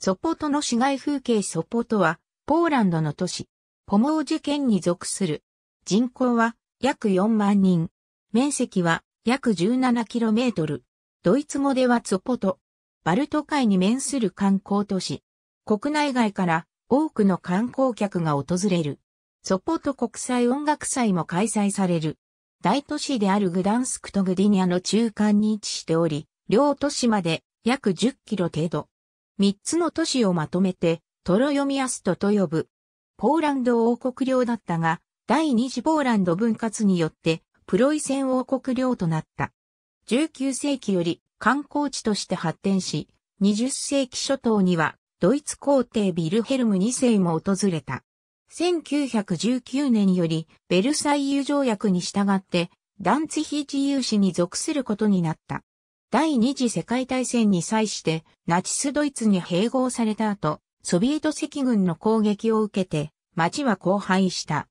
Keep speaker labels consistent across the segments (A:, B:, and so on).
A: ソポトの市街風景ソポトは、ポーランドの都市、ポモージ県に属する。人口は約4万人。面積は約 17km。ドイツ語ではソポト。バルト海に面する観光都市。国内外から多くの観光客が訪れる。ソポト国際音楽祭も開催される。大都市であるグダンスクとグディニアの中間に位置しており、両都市まで約10キロ程度。三つの都市をまとめて、トロヨミアストと呼ぶ。ポーランド王国領だったが、第二次ポーランド分割によって、プロイセン王国領となった。19世紀より観光地として発展し、20世紀初頭には、ドイツ皇帝ビルヘルム2世も訪れた。1919年より、ベルサイユ条約に従って、ダンツヒー自由志に属することになった。第二次世界大戦に際してナチスドイツに併合された後、ソビエト赤軍の攻撃を受けて町は荒廃した。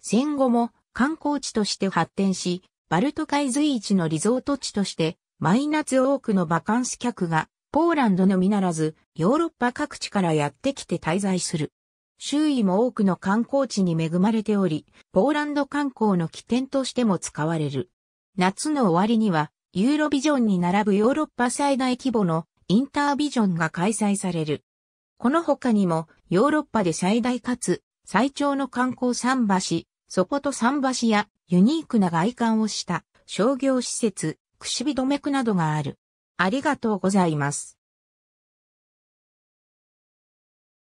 A: 戦後も観光地として発展し、バルト海随一のリゾート地として毎夏多くのバカンス客がポーランドのみならずヨーロッパ各地からやってきて滞在する。周囲も多くの観光地に恵まれており、ポーランド観光の起点としても使われる。夏の終わりにはユーロビジョンに並ぶヨーロッパ最大規模のインタービジョンが開催される。この他にもヨーロッパで最大かつ最長の観光桟橋、ソポト桟橋やユニークな外観をした商業施設、くしび止め区などがある。ありがとうございます。